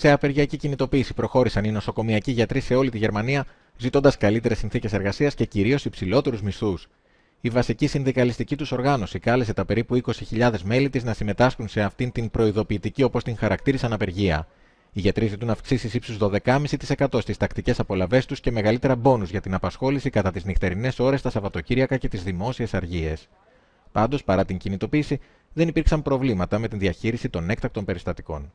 σε απεργιακή κινητοποίηση προχώρησαν οι νοσοκομιακοί γιατροί σε όλη τη Γερμανία, ζητώντας καλύτερες συνθήκες εργασίας και κυρίως υψηλότερους μισθούς. Η βασική συνδικαλιστική τους οργάνωση κάλεσε τα περίπου 20.000 μέλη της να συμμετάσχουν σε αυτήν την προειδοποιητική όπως την χαρακτήρισαν απεργία. Οι γιατροί ζητούν αυξήσεις ύψους 12,5% στις τακτικές απολαυέ τους και μεγαλύτερα μπόνους για την απασχόληση κατά τις νυχτερινές ώρες τα Σαββατοκύριακα και τις δημόσιες αργίες. Πάντως, παρά την κινητοποίηση, δεν υπήρξαν προβλήματα με την διαχείριση των έκτακτων περιστατικών.